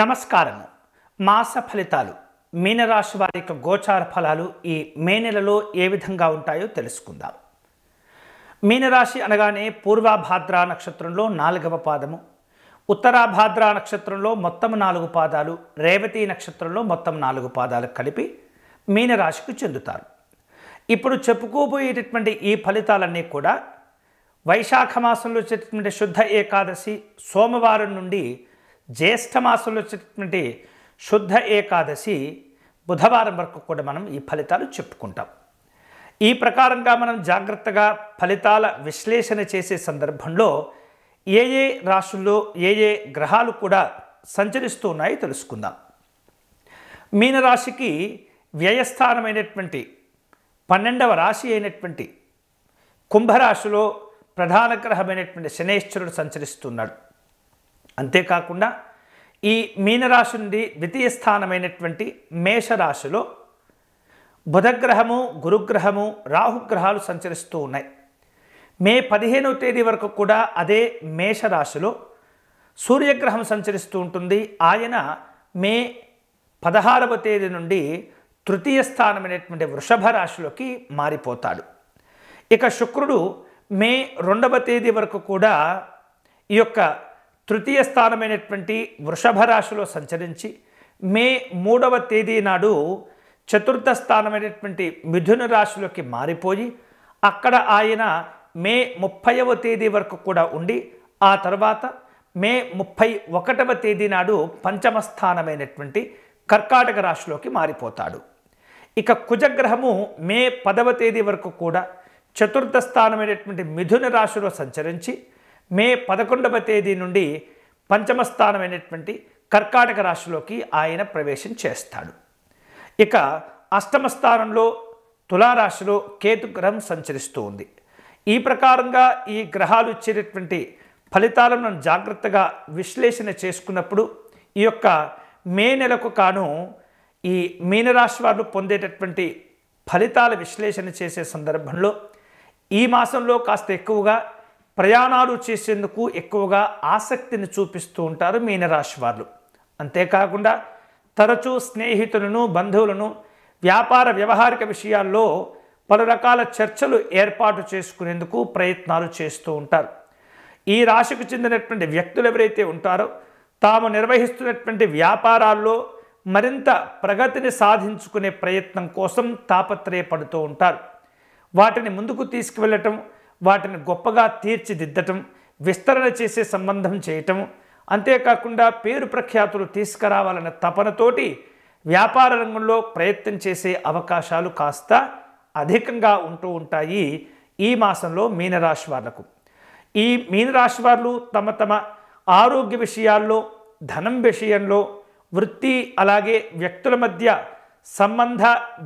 నమస్కారం మాస ఫలితాలు మీనరాశి వారి యొక్క గోచార ఫలాలు ఈ మే నెలలో ఏ విధంగా ఉంటాయో తెలుసుకుందాం మీనరాశి అనగానే పూర్వభాద్ర నక్షత్రంలో నాలుగవ పాదము ఉత్తరాభాద్రా నక్షత్రంలో మొత్తం నాలుగు పాదాలు రేవతి నక్షత్రంలో మొత్తం నాలుగు పాదాలు కలిపి మీనరాశికి చెందుతారు ఇప్పుడు చెప్పుకోబోయేటటువంటి ఈ ఫలితాలన్నీ కూడా వైశాఖ మాసంలో వచ్చేటటువంటి శుద్ధ ఏకాదశి సోమవారం నుండి జ్యేష్ఠ మాసంలో వచ్చేటటువంటి శుద్ధ ఏకాదశి బుధవారం వరకు కూడా మనం ఈ ఫలితాలు చెప్పుకుంటాం ఈ ప్రకారంగా మనం జాగ్రత్తగా ఫలితాల విశ్లేషణ చేసే సందర్భంలో ఏ ఏ రాశుల్లో ఏ ఏ గ్రహాలు కూడా సంచరిస్తూ ఉన్నాయో తెలుసుకుందాం మీనరాశికి వ్యయస్థానమైనటువంటి పన్నెండవ రాశి అయినటువంటి కుంభరాశిలో ప్రధాన గ్రహమైనటువంటి శనేశ్వరుడు సంచరిస్తున్నాడు అంతేకాకుండా ఈ మీనరాశి నుండి ద్వితీయ స్థానమైనటువంటి మేషరాశిలో బుధగ్రహము గురుగ్రహము రాహుగ్రహాలు సంచరిస్తూ ఉన్నాయి మే పదిహేనవ తేదీ వరకు కూడా అదే మేషరాశిలో సూర్యగ్రహం సంచరిస్తూ ఉంటుంది ఆయన మే పదహారవ తేదీ నుండి తృతీయ స్థానమైనటువంటి వృషభ రాశిలోకి మారిపోతాడు ఇక శుక్రుడు మే రెండవ తేదీ వరకు కూడా ఈ యొక్క తృతీయ స్థానమైనటువంటి వృషభ రాశిలో సంచరించి మే మూడవ తేదీ నాడు చతుర్థ స్థానమైనటువంటి మిథున రాశిలోకి మారిపోయి అక్కడ ఆయన మే ముప్పైవ తేదీ వరకు కూడా ఉండి ఆ తర్వాత మే ముప్పై ఒకటవ తేదీ నాడు పంచమ స్థానమైనటువంటి కర్కాటక రాశిలోకి మారిపోతాడు ఇక కుజగ్రహము మే పదవ తేదీ వరకు కూడా చతుర్థ స్థానమైనటువంటి మిథున రాశిలో సంచరించి మే పదకొండవ తేదీ నుండి పంచమ స్థానమైనటువంటి కర్కాటక రాశిలోకి ఆయన ప్రవేశం చేస్తాడు ఇక అష్టమ స్థానంలో తులారాశిలో కేతు గ్రహం సంచరిస్తూ ఉంది ఈ ప్రకారంగా ఈ గ్రహాలు ఇచ్చేటటువంటి ఫలితాలను జాగ్రత్తగా విశ్లేషణ చేసుకున్నప్పుడు ఈ యొక్క మే నెలకు కాను ఈ మీనరాశి వారు పొందేటటువంటి ఫలితాల విశ్లేషణ చేసే సందర్భంలో ఈ మాసంలో కాస్త ఎక్కువగా ప్రయాణాలు చేసేందుకు ఎక్కువగా ఆసక్తిని చూపిస్తూ ఉంటారు మీనరాశి వాళ్ళు అంతేకాకుండా తరచూ స్నేహితులను బంధువులను వ్యాపార వ్యవహారిక విషయాల్లో పలు రకాల చర్చలు ఏర్పాటు చేసుకునేందుకు ప్రయత్నాలు చేస్తూ ఉంటారు ఈ రాశికి చెందినటువంటి వ్యక్తులు ఎవరైతే ఉంటారో తాము నిర్వహిస్తున్నటువంటి వ్యాపారాల్లో మరింత ప్రగతిని సాధించుకునే ప్రయత్నం కోసం తాపత్రయపడుతూ ఉంటారు వాటిని ముందుకు తీసుకువెళ్ళటం వాటిని గొప్పగా తీర్చిదిద్దటం విస్తరణ చేసే సంబంధం చేయటం అంతేకాకుండా పేరు ప్రఖ్యాతులు తీసుకురావాలనే తపనతోటి వ్యాపార రంగంలో ప్రయత్నం చేసే అవకాశాలు కాస్త అధికంగా ఉంటూ ఉంటాయి ఈ మాసంలో మీనరాశి వాళ్లకు ఈ మీనరాశి వాళ్ళు తమ తమ ఆరోగ్య విషయాల్లో ధనం విషయంలో వృత్తి అలాగే వ్యక్తుల మధ్య సంబంధ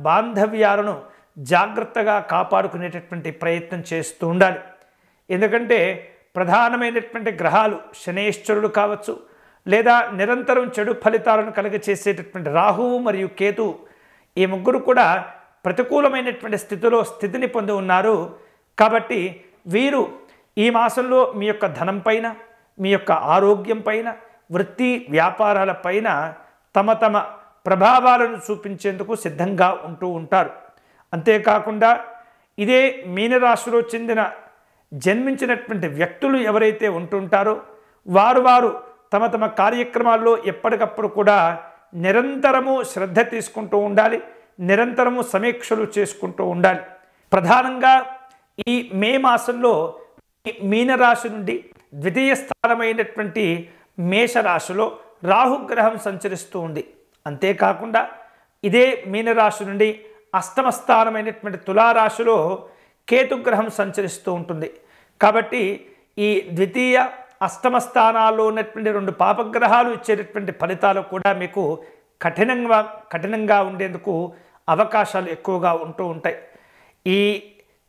బాంధవ్యాలను జాగ్రత్తగా కాపాడుకునేటటువంటి ప్రయత్నం చేస్తూ ఉండాలి ఎందుకంటే ప్రధానమైనటువంటి గ్రహాలు శనేశ్వరుడు కావచ్చు లేదా నిరంతరం చెడు ఫలితాలను చేసేటటువంటి రాహువు మరియు కేతు ఈ ముగ్గురు కూడా ప్రతికూలమైనటువంటి స్థితిలో స్థితిని పొంది ఉన్నారు కాబట్టి వీరు ఈ మాసంలో మీ యొక్క ధనం పైన మీ యొక్క ఆరోగ్యం పైన వృత్తి వ్యాపారాల పైన తమ తమ ప్రభావాలను చూపించేందుకు సిద్ధంగా ఉంటూ ఉంటారు అంతేకాకుండా ఇదే మీనరాశిలో చెందిన జన్మించినటువంటి వ్యక్తులు ఎవరైతే ఉంటుంటారో వారు వారు తమ తమ కార్యక్రమాల్లో ఎప్పటికప్పుడు కూడా నిరంతరము శ్రద్ధ తీసుకుంటూ ఉండాలి నిరంతరము సమీక్షలు చేసుకుంటూ ఉండాలి ప్రధానంగా ఈ మే మాసంలో మీనరాశి నుండి ద్వితీయ స్థానమైనటువంటి మేషరాశిలో రాహుగ్రహం సంచరిస్తూ ఉంది అంతేకాకుండా ఇదే మీనరాశి నుండి అష్టమస్థానమైనటువంటి తులారాశిలో కేతుగ్రహం సంచరిస్తూ ఉంటుంది కాబట్టి ఈ ద్వితీయ అష్టమ స్థానాల్లో ఉన్నటువంటి రెండు పాపగ్రహాలు ఇచ్చేటటువంటి ఫలితాలు కూడా మీకు కఠినంగా కఠినంగా ఉండేందుకు అవకాశాలు ఎక్కువగా ఉంటూ ఉంటాయి ఈ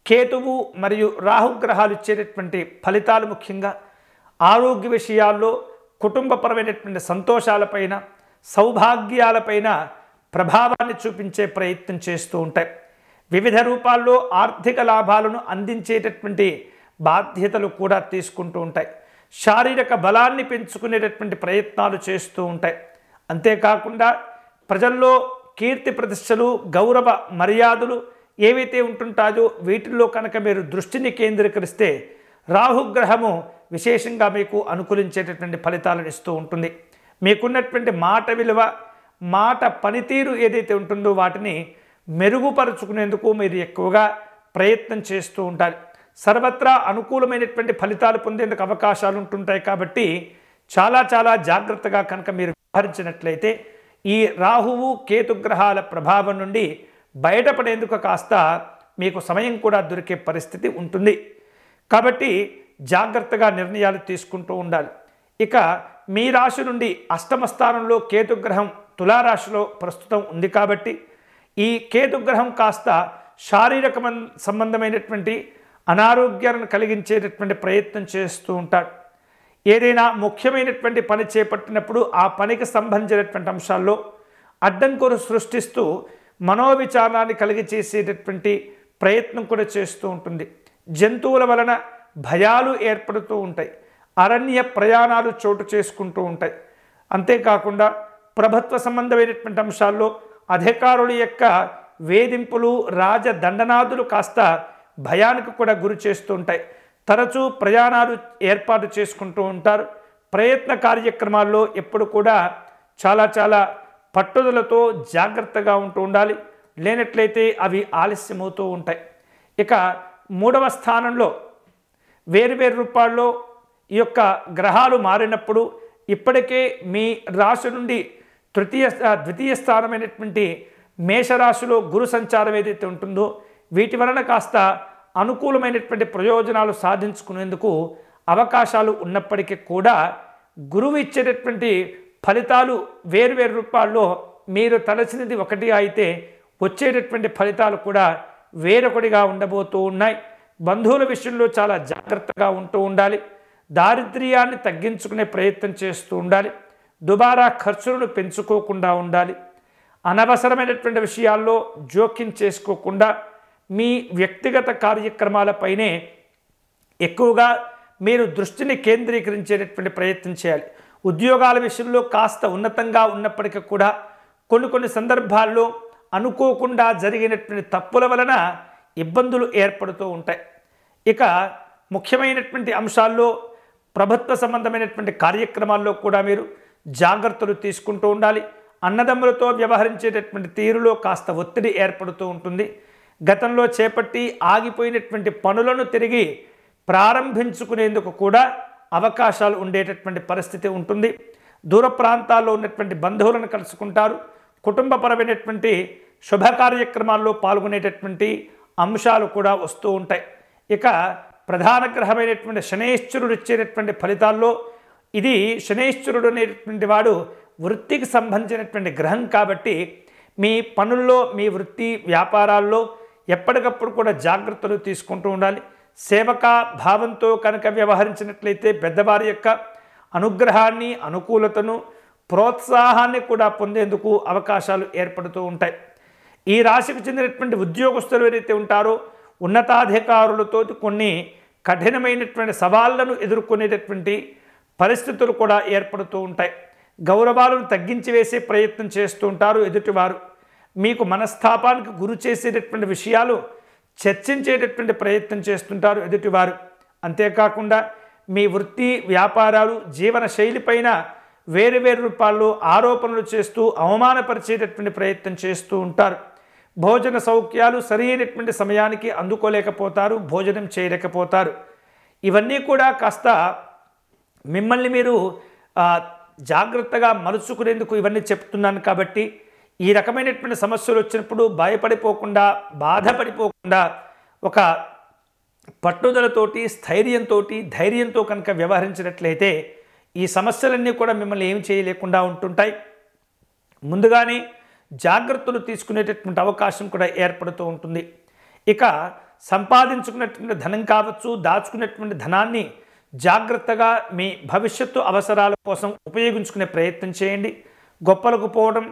కేతువు మరియు రాహుగ్రహాలు ఇచ్చేటటువంటి ఫలితాలు ముఖ్యంగా ఆరోగ్య విషయాల్లో కుటుంబపరమైనటువంటి సంతోషాలపైన సౌభాగ్యాలపైన ప్రభావాన్ని చూపించే ప్రయత్నం చేస్తూ ఉంటాయి వివిధ రూపాల్లో ఆర్థిక లాభాలను అందించేటటువంటి బాధ్యతలు కూడా తీసుకుంటూ ఉంటాయి శారీరక బలాన్ని పెంచుకునేటటువంటి ప్రయత్నాలు చేస్తూ ఉంటాయి అంతేకాకుండా ప్రజల్లో కీర్తి ప్రతిష్టలు గౌరవ మర్యాదలు ఏవైతే ఉంటుంటాయో వీటిల్లో కనుక మీరు దృష్టిని కేంద్రీకరిస్తే రాహుగ్రహము విశేషంగా మీకు అనుకూలించేటటువంటి ఫలితాలను ఇస్తూ ఉంటుంది మీకున్నటువంటి మాట విలువ మాట పనితీరు ఏదైతే ఉంటుందో వాటిని మెరుగుపరుచుకునేందుకు మీరు ఎక్కువగా ప్రయత్నం చేస్తూ ఉండాలి సర్వత్రా అనుకూలమైనటువంటి ఫలితాలు పొందేందుకు అవకాశాలు ఉంటుంటాయి కాబట్టి చాలా చాలా జాగ్రత్తగా కనుక మీరు వ్యవహరించినట్లయితే ఈ రాహువు కేతుగ్రహాల ప్రభావం నుండి బయటపడేందుకు కాస్త మీకు సమయం కూడా దొరికే పరిస్థితి ఉంటుంది కాబట్టి జాగ్రత్తగా నిర్ణయాలు తీసుకుంటూ ఉండాలి ఇక మీ రాశి నుండి అష్టమ స్థానంలో కేతుగ్రహం తులారాశిలో ప్రస్తుతం ఉంది కాబట్టి ఈ కేతుగ్రహం కాస్త శారీరక సంబంధమైనటువంటి అనారోగ్యాలను కలిగించేటటువంటి ప్రయత్నం చేస్తూ ఉంటాడు ఏదైనా ముఖ్యమైనటువంటి పని చేపట్టినప్పుడు ఆ పనికి సంబంధించినటువంటి అంశాల్లో అడ్డంకులు సృష్టిస్తూ మనోవిచారాన్ని చేసేటటువంటి ప్రయత్నం కూడా చేస్తూ ఉంటుంది జంతువుల వలన భయాలు ఏర్పడుతూ ఉంటాయి అరణ్య ప్రయాణాలు చోటు చేసుకుంటూ ఉంటాయి అంతేకాకుండా ప్రభుత్వ సంబంధమైనటువంటి అంశాల్లో అధికారుల యొక్క వేధింపులు రాజదండనాదులు కాస్త భయానికి కూడా గురి చేస్తూ ఉంటాయి తరచూ ప్రయాణాలు ఏర్పాటు చేసుకుంటూ ఉంటారు ప్రయత్న కార్యక్రమాల్లో ఎప్పుడు కూడా చాలా చాలా పట్టుదలతో జాగ్రత్తగా ఉంటూ ఉండాలి లేనట్లయితే అవి ఆలస్యమవుతూ ఉంటాయి ఇక మూడవ స్థానంలో వేరువేరు రూపాల్లో ఈ యొక్క గ్రహాలు మారినప్పుడు ఇప్పటికే మీ రాశి నుండి తృతీయ ద్వితీయ స్థానమైనటువంటి మేషరాశిలో గురు సంచారం ఏదైతే ఉంటుందో వీటి వలన కాస్త అనుకూలమైనటువంటి ప్రయోజనాలు సాధించుకునేందుకు అవకాశాలు ఉన్నప్పటికీ కూడా గురువు ఇచ్చేటటువంటి ఫలితాలు వేరువేరు రూపాల్లో మీరు తలచినది ఒకటి అయితే వచ్చేటటువంటి ఫలితాలు కూడా వేరొకటిగా ఉండబోతూ ఉన్నాయి బంధువుల విషయంలో చాలా జాగ్రత్తగా ఉంటూ ఉండాలి దారిద్ర్యాన్ని తగ్గించుకునే ప్రయత్నం చేస్తూ ఉండాలి దుబారా ఖర్చులను పెంచుకోకుండా ఉండాలి అనవసరమైనటువంటి విషయాల్లో జోక్యం చేసుకోకుండా మీ వ్యక్తిగత కార్యక్రమాలపైనే ఎక్కువగా మీరు దృష్టిని కేంద్రీకరించేటటువంటి ప్రయత్నం చేయాలి ఉద్యోగాల విషయంలో కాస్త ఉన్నతంగా ఉన్నప్పటికీ కూడా కొన్ని కొన్ని సందర్భాల్లో అనుకోకుండా జరిగినటువంటి తప్పుల వలన ఇబ్బందులు ఏర్పడుతూ ఉంటాయి ఇక ముఖ్యమైనటువంటి అంశాల్లో ప్రభుత్వ సంబంధమైనటువంటి కార్యక్రమాల్లో కూడా మీరు జాగ్రత్తలు తీసుకుంటూ ఉండాలి అన్నదమ్ములతో వ్యవహరించేటటువంటి తీరులో కాస్త ఒత్తిడి ఏర్పడుతూ ఉంటుంది గతంలో చేపట్టి ఆగిపోయినటువంటి పనులను తిరిగి ప్రారంభించుకునేందుకు కూడా అవకాశాలు ఉండేటటువంటి పరిస్థితి ఉంటుంది దూర ప్రాంతాల్లో ఉన్నటువంటి బంధువులను కలుసుకుంటారు కుటుంబపరమైనటువంటి శుభ కార్యక్రమాల్లో పాల్గొనేటటువంటి అంశాలు కూడా వస్తూ ఉంటాయి ఇక ప్రధాన గ్రహమైనటువంటి శనేశ్వరుడు ఇచ్చేటటువంటి ఫలితాల్లో ఇది శనేశ్వరుడు అనేటువంటి వాడు వృత్తికి సంబంధించినటువంటి గ్రహం కాబట్టి మీ పనుల్లో మీ వృత్తి వ్యాపారాల్లో ఎప్పటికప్పుడు కూడా జాగ్రత్తలు తీసుకుంటూ ఉండాలి సేవక భావంతో కనుక వ్యవహరించినట్లయితే పెద్దవారి యొక్క అనుగ్రహాన్ని అనుకూలతను ప్రోత్సాహాన్ని కూడా పొందేందుకు అవకాశాలు ఏర్పడుతూ ఉంటాయి ఈ రాశికి చెందినటువంటి ఉద్యోగస్తులు ఏదైతే ఉంటారో ఉన్నతాధికారులతో కొన్ని కఠినమైనటువంటి సవాళ్లను ఎదుర్కొనేటటువంటి పరిస్థితులు కూడా ఏర్పడుతూ ఉంటాయి గౌరవాలను తగ్గించి వేసే ప్రయత్నం చేస్తూ ఉంటారు ఎదుటివారు మీకు మనస్తాపానికి గురి చేసేటటువంటి విషయాలు చర్చించేటటువంటి ప్రయత్నం చేస్తుంటారు ఎదుటివారు అంతేకాకుండా మీ వృత్తి వ్యాపారాలు జీవన శైలిపైన వేరు వేరు రూపాల్లో ఆరోపణలు చేస్తూ అవమానపరిచేటటువంటి ప్రయత్నం చేస్తూ ఉంటారు భోజన సౌఖ్యాలు సరైనటువంటి సమయానికి అందుకోలేకపోతారు భోజనం చేయలేకపోతారు ఇవన్నీ కూడా కాస్త మిమ్మల్ని మీరు జాగ్రత్తగా మలుచుకునేందుకు ఇవన్నీ చెప్తున్నాను కాబట్టి ఈ రకమైనటువంటి సమస్యలు వచ్చినప్పుడు భయపడిపోకుండా బాధపడిపోకుండా ఒక పట్టుదలతోటి స్థైర్యంతో ధైర్యంతో కనుక వ్యవహరించినట్లయితే ఈ సమస్యలన్నీ కూడా మిమ్మల్ని ఏమి చేయలేకుండా ఉంటుంటాయి ముందుగానే జాగ్రత్తలు తీసుకునేటటువంటి అవకాశం కూడా ఏర్పడుతూ ఉంటుంది ఇక సంపాదించుకున్నటువంటి ధనం కావచ్చు దాచుకున్నటువంటి ధనాన్ని జాగ్రత్తగా మీ భవిష్యత్తు అవసరాల కోసం ఉపయోగించుకునే ప్రయత్నం చేయండి గొప్పలకు పోవడం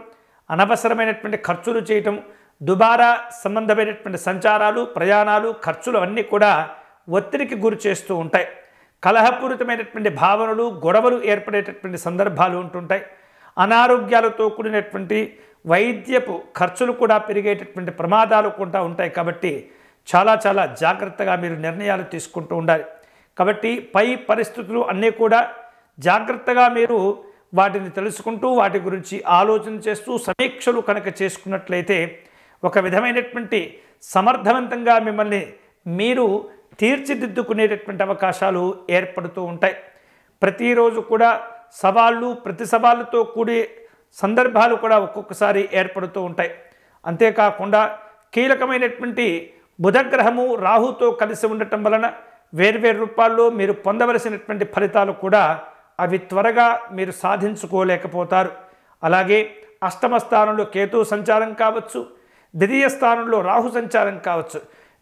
అనవసరమైనటువంటి ఖర్చులు చేయటం దుబారా సంబంధమైనటువంటి సంచారాలు ప్రయాణాలు ఖర్చులు అన్నీ కూడా ఒత్తిడికి గురి చేస్తూ ఉంటాయి కలహపూరితమైనటువంటి భావనలు గొడవలు ఏర్పడేటటువంటి సందర్భాలు ఉంటుంటాయి అనారోగ్యాలతో కూడినటువంటి వైద్యపు ఖర్చులు కూడా పెరిగేటటువంటి ప్రమాదాలు కూడా ఉంటాయి కాబట్టి చాలా చాలా జాగ్రత్తగా మీరు నిర్ణయాలు తీసుకుంటూ ఉండాలి కాబట్టి పై పరిస్థితులు అన్నీ కూడా జాగ్రత్తగా మీరు వాటిని తెలుసుకుంటూ వాటి గురించి ఆలోచన చేస్తూ సమీక్షలు కనుక చేసుకున్నట్లయితే ఒక విధమైనటువంటి సమర్థవంతంగా మిమ్మల్ని మీరు తీర్చిదిద్దుకునేటటువంటి అవకాశాలు ఏర్పడుతూ ఉంటాయి ప్రతిరోజు కూడా సవాళ్ళు ప్రతి సవాళ్ళతో కూడి సందర్భాలు కూడా ఒక్కొక్కసారి ఏర్పడుతూ ఉంటాయి అంతేకాకుండా కీలకమైనటువంటి బుధగ్రహము రాహుతో కలిసి ఉండటం వలన వేర్వేరు రూపాల్లో మీరు పొందవలసినటువంటి ఫలితాలు కూడా అవి త్వరగా మీరు సాధించుకోలేకపోతారు అలాగే అష్టమ స్థానంలో కేతు సంచారం కావచ్చు ద్వితీయ స్థానంలో రాహు సంచారం కావచ్చు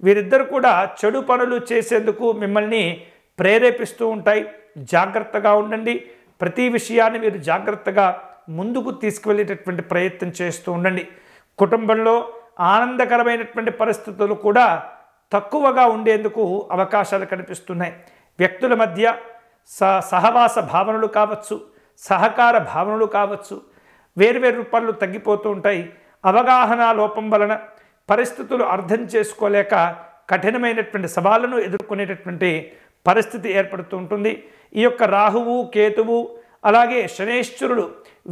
వీరిద్దరు కూడా చెడు పనులు చేసేందుకు మిమ్మల్ని ప్రేరేపిస్తూ ఉంటాయి జాగ్రత్తగా ఉండండి ప్రతి విషయాన్ని మీరు జాగ్రత్తగా ముందుకు తీసుకువెళ్ళేటటువంటి ప్రయత్నం చేస్తూ ఉండండి కుటుంబంలో ఆనందకరమైనటువంటి పరిస్థితులు కూడా తక్కువగా ఉండేందుకు అవకాశాలు కనిపిస్తున్నాయి వ్యక్తుల మధ్య స సహవాస భావనలు కావచ్చు సహకార భావనలు కావచ్చు వేర్వేరు రూపాలు తగ్గిపోతూ ఉంటాయి అవగాహన లోపం వలన పరిస్థితులు అర్థం చేసుకోలేక కఠినమైనటువంటి సవాళ్ళను ఎదుర్కొనేటటువంటి పరిస్థితి ఏర్పడుతూ ఉంటుంది ఈ యొక్క రాహువు కేతువు అలాగే శనేశ్వరుడు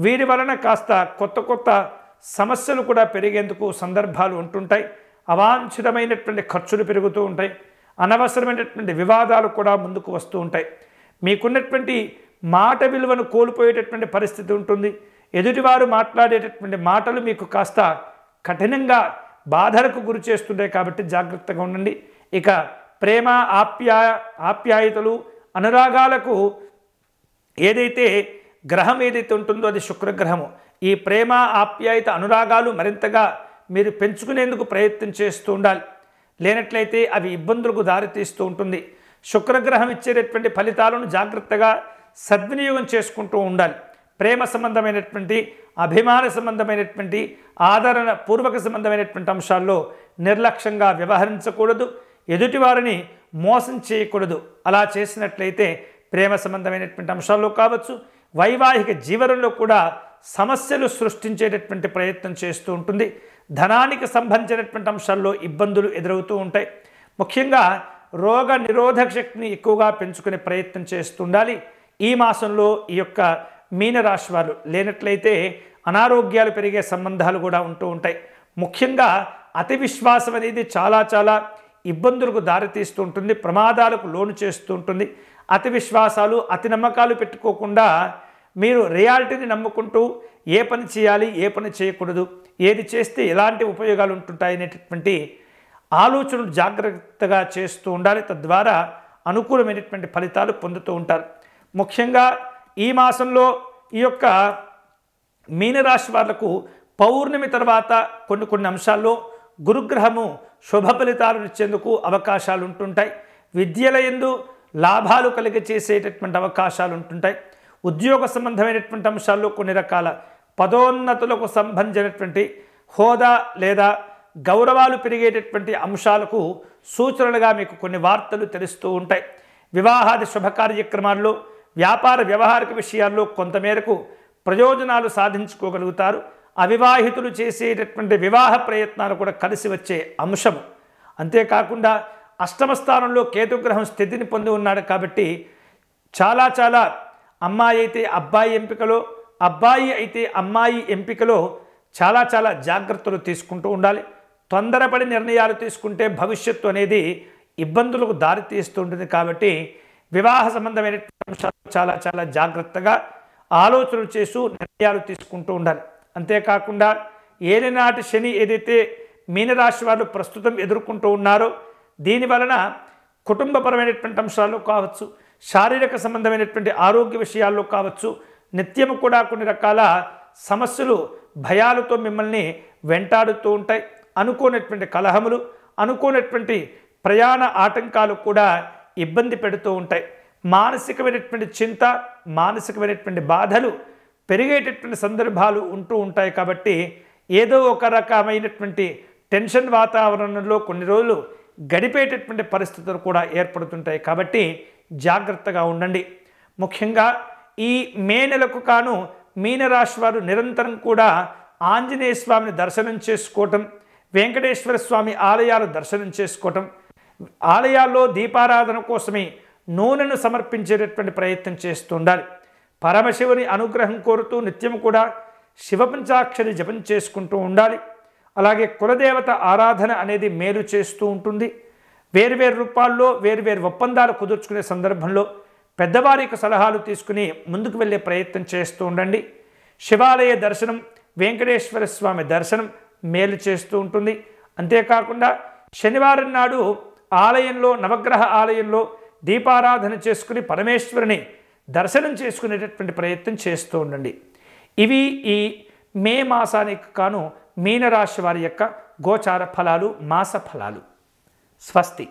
వీరి వలన కాస్త కొత్త కొత్త సమస్యలు కూడా పెరిగేందుకు సందర్భాలు ఉంటుంటాయి అవాంఛితమైనటువంటి ఖర్చులు పెరుగుతూ ఉంటాయి అనవసరమైనటువంటి వివాదాలు కూడా ముందుకు వస్తూ ఉంటాయి మీకున్నటువంటి మాట విలువను కోల్పోయేటటువంటి పరిస్థితి ఉంటుంది ఎదుటివారు మాట్లాడేటటువంటి మాటలు మీకు కాస్త కఠినంగా బాధలకు గురి చేస్తుంటాయి కాబట్టి జాగ్రత్తగా ఉండండి ఇక ప్రేమ ఆప్యాయ ఆప్యాయతలు అనురాగాలకు ఏదైతే గ్రహం ఏదైతే ఉంటుందో అది శుక్రగ్రహము ఈ ప్రేమ ఆప్యాయత అనురాగాలు మరింతగా మీరు పెంచుకునేందుకు ప్రయత్నం చేస్తూ ఉండాలి లేనట్లయితే అవి ఇబ్బందులకు దారితీస్తూ ఉంటుంది శుక్రగ్రహం ఇచ్చేటటువంటి ఫలితాలను జాగ్రత్తగా సద్వినియోగం చేసుకుంటూ ఉండాలి ప్రేమ సంబంధమైనటువంటి అభిమాన సంబంధమైనటువంటి ఆదరణ పూర్వక సంబంధమైనటువంటి అంశాల్లో నిర్లక్ష్యంగా వ్యవహరించకూడదు ఎదుటివారిని మోసం చేయకూడదు అలా చేసినట్లయితే ప్రేమ సంబంధమైనటువంటి అంశాల్లో కావచ్చు వైవాహిక జీవనంలో కూడా సమస్యలు సృష్టించేటటువంటి ప్రయత్నం చేస్తూ ఉంటుంది ధనానికి సంబంధించినటువంటి అంశాల్లో ఇబ్బందులు ఎదురవుతూ ఉంటాయి ముఖ్యంగా రోగ నిరోధక శక్తిని ఎక్కువగా పెంచుకునే ప్రయత్నం చేస్తుండాలి ఈ మాసంలో ఈ యొక్క మీనరాశి వారు లేనట్లయితే అనారోగ్యాలు పెరిగే సంబంధాలు కూడా ఉంటూ ఉంటాయి ముఖ్యంగా అతి విశ్వాసం అనేది చాలా చాలా ఇబ్బందులకు దారితీస్తూ ఉంటుంది ప్రమాదాలకు లోను చేస్తూ ఉంటుంది అతి విశ్వాసాలు అతి నమ్మకాలు పెట్టుకోకుండా మీరు రియాలిటీని నమ్ముకుంటూ ఏ పని చేయాలి ఏ పని చేయకూడదు ఏది చేస్తే ఎలాంటి ఉపయోగాలు ఉంటుంటాయి అనేటటువంటి ఆలోచనలు జాగ్రత్తగా చేస్తూ ఉండాలి తద్వారా అనుకూలమైనటువంటి ఫలితాలు పొందుతూ ఉంటారు ముఖ్యంగా ఈ మాసంలో ఈ యొక్క మీనరాశి వాళ్లకు పౌర్ణమి తర్వాత కొన్ని కొన్ని అంశాల్లో గురుగ్రహము శుభ ఫలితాలు ఇచ్చేందుకు అవకాశాలు ఉంటుంటాయి విద్యల ఎందు లాభాలు కలిగ చేసేటటువంటి అవకాశాలు ఉంటుంటాయి ఉద్యోగ సంబంధమైనటువంటి అంశాల్లో కొన్ని రకాల పదోన్నతులకు సంబంధించినటువంటి హోదా లేదా గౌరవాలు పెరిగేటటువంటి అంశాలకు సూచనలుగా మీకు కొన్ని వార్తలు తెలుస్తూ ఉంటాయి వివాహాది శుభకార్యక్రమాల్లో వ్యాపార వ్యవహారిక విషయాల్లో కొంతమేరకు ప్రయోజనాలు సాధించుకోగలుగుతారు అవివాహితులు చేసేటటువంటి వివాహ ప్రయత్నాలు కూడా కలిసి వచ్చే అంశము అంతేకాకుండా అష్టమ స్థానంలో కేతుగ్రహం స్థితిని పొంది ఉన్నాడు కాబట్టి చాలా చాలా అమ్మాయి అయితే అబ్బాయి ఎంపికలో అబ్బాయి అయితే అమ్మాయి ఎంపికలో చాలా చాలా జాగ్రత్తలు తీసుకుంటూ ఉండాలి తొందరపడి నిర్ణయాలు తీసుకుంటే భవిష్యత్తు అనేది ఇబ్బందులకు దారితీస్తుంటుంది కాబట్టి వివాహ సంబంధమైన అంశాలు చాలా చాలా జాగ్రత్తగా ఆలోచనలు చేస్తూ నిర్ణయాలు తీసుకుంటూ ఉండాలి అంతేకాకుండా ఏలినాటి శని ఏదైతే మీనరాశి వాళ్ళు ప్రస్తుతం ఎదుర్కొంటూ ఉన్నారో దీని వలన కుటుంబపరమైనటువంటి అంశాల్లో కావచ్చు శారీరక సంబంధమైనటువంటి ఆరోగ్య విషయాల్లో కావచ్చు నిత్యము కూడా కొన్ని రకాల సమస్యలు భయాలతో మిమ్మల్ని వెంటాడుతూ ఉంటాయి అనుకోనటువంటి కలహములు అనుకోనటువంటి ప్రయాణ ఆటంకాలు కూడా ఇబ్బంది పెడుతూ ఉంటాయి మానసికమైనటువంటి చింత మానసికమైనటువంటి బాధలు పెరిగేటటువంటి సందర్భాలు ఉంటూ ఉంటాయి కాబట్టి ఏదో ఒక రకమైనటువంటి టెన్షన్ వాతావరణంలో కొన్ని రోజులు గడిపేటటువంటి పరిస్థితులు కూడా ఏర్పడుతుంటాయి కాబట్టి జాగ్రత్తగా ఉండండి ముఖ్యంగా ఈ మే నెలకు కాను మీనరాశి వారు నిరంతరం కూడా ఆంజనేయ స్వామిని దర్శనం చేసుకోవటం వెంకటేశ్వర స్వామి ఆలయాలు దర్శనం చేసుకోవటం ఆలయాల్లో దీపారాధన కోసమే నూనెను సమర్పించేటటువంటి ప్రయత్నం చేస్తూ ఉండాలి పరమశివుని అనుగ్రహం కోరుతూ నిత్యం కూడా శివపంచాక్షరి జపం చేసుకుంటూ ఉండాలి అలాగే కులదేవత ఆరాధన అనేది మేలు చేస్తూ ఉంటుంది వేరువేరు రూపాల్లో వేరువేరు ఒప్పందాలు కుదుర్చుకునే సందర్భంలో పెద్దవారి యొక్క సలహాలు తీసుకుని ముందుకు వెళ్ళే ప్రయత్నం చేస్తూ ఉండండి శివాలయ దర్శనం వెంకటేశ్వర స్వామి దర్శనం మేలు చేస్తూ ఉంటుంది అంతేకాకుండా శనివారం నాడు ఆలయంలో నవగ్రహ ఆలయంలో దీపారాధన చేసుకుని పరమేశ్వరుని దర్శనం చేసుకునేటటువంటి ప్రయత్నం చేస్తూ ఉండండి ఇవి ఈ మే మాసానికి కాను మీనరాశి వారి యొక్క గోచార ఫలాలు మాస ఫలాలు స్వస్తి